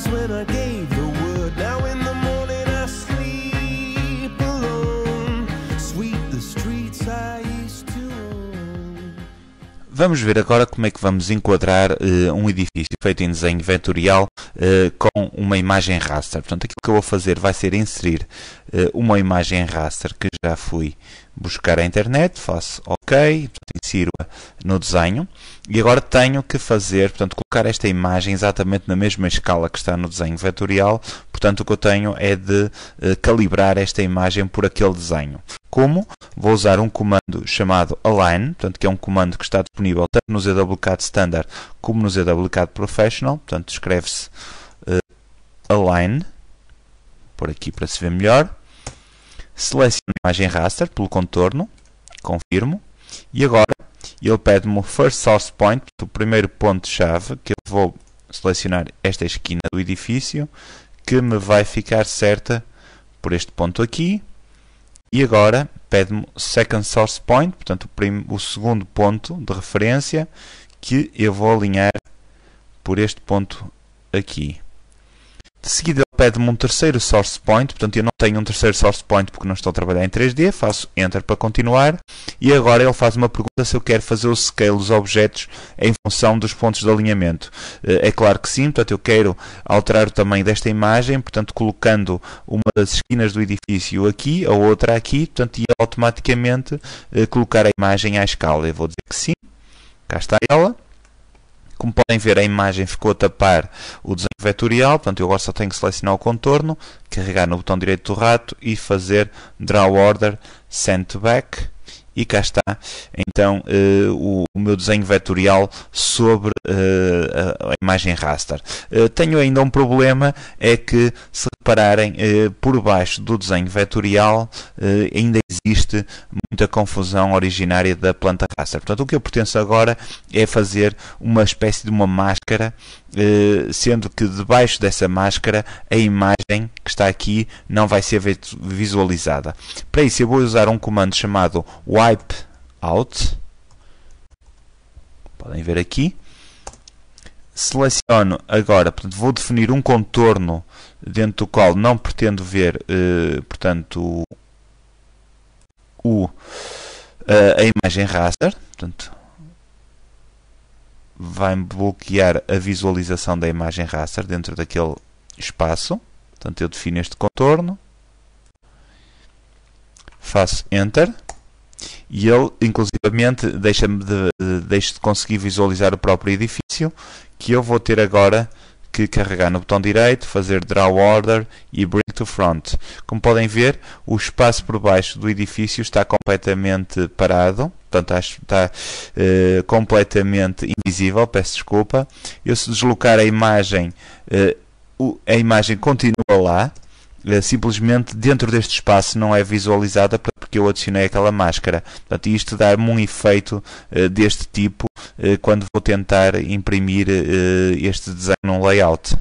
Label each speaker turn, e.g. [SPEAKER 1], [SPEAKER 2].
[SPEAKER 1] was when I gave the word. Now in the morning I sleep alone. Sweep the streets I used to Vamos ver agora como é que vamos enquadrar uh, um edifício feito em desenho vetorial uh, com uma imagem raster. Portanto, aquilo que eu vou fazer vai ser inserir eh, uma imagem raster que já fui buscar à internet, faço OK, insiro-a no desenho e agora tenho que fazer, portanto, colocar esta imagem exatamente na mesma escala que está no desenho vetorial, portanto o que eu tenho é de eh, calibrar esta imagem por aquele desenho. Como? Vou usar um comando chamado Align, portanto, que é um comando que está disponível tanto no ZWCAD Standard como no ZWCAD Professional, portanto escreve-se eh, Align, por aqui para se ver melhor, Seleciono a imagem raster pelo contorno, confirmo, e agora ele pede-me o first source point, o primeiro ponto-chave, que eu vou selecionar esta esquina do edifício, que me vai ficar certa por este ponto aqui. E agora pede-me o second source point, portanto o, o segundo ponto de referência, que eu vou alinhar por este ponto aqui seguida ele pede-me um terceiro source point, portanto eu não tenho um terceiro source point porque não estou a trabalhar em 3D, faço Enter para continuar, e agora ele faz uma pergunta se eu quero fazer o scale dos objetos em função dos pontos de alinhamento. Eh, é claro que sim, portanto eu quero alterar o tamanho desta imagem, portanto colocando uma das esquinas do edifício aqui, a outra aqui, portanto e automaticamente eh, colocar a imagem à escala. Eu vou dizer que sim, cá está ela. Como podem ver, a imagem ficou a tapar o desenho vetorial, portanto eu agora só tenho que selecionar o contorno, carregar no botão direito do rato e fazer Draw Order Send Back. E cá está então eh, o, o, meu desenho vetorial sobre eh, a, a, imagem raster. Eh, tenho ainda um problema, é que se repararem, eh, por baixo do desenho vetorial eh, ainda existe muita confusão originária da planta raster. Portanto, o que eu pertenço agora é fazer uma espécie de uma máscara, eh, sendo que debaixo dessa máscara a imagem que está aqui não vai ser visualizada. Para isso, eu vou usar um comando chamado wipe out. Podem ver aqui seleciono agora, portanto, vou definir um contorno dentro do qual não pretendo ver, eh, portanto, o, a, eh, a imagem raster, portanto, vai bloquear a visualização da imagem raster dentro daquele espaço. Portanto, eu defino este contorno, faço Enter e ele, inclusivamente, deixa-me de, de, deixa de conseguir visualizar o próprio edifício que eu vou ter agora que carregar no botão direito, fazer Draw Order e Bring to Front. Como podem ver, o espaço por baixo do edifício está completamente parado, portanto está uh, completamente invisível, peço desculpa. Eu se deslocar a imagem, uh, a imagem continua lá, uh, simplesmente dentro deste espaço não é visualizada porque eu adicionei aquela máscara. Portanto, isto dá-me um efeito deste tipo eh, quando vou tentar imprimir eh, este desenho num layout.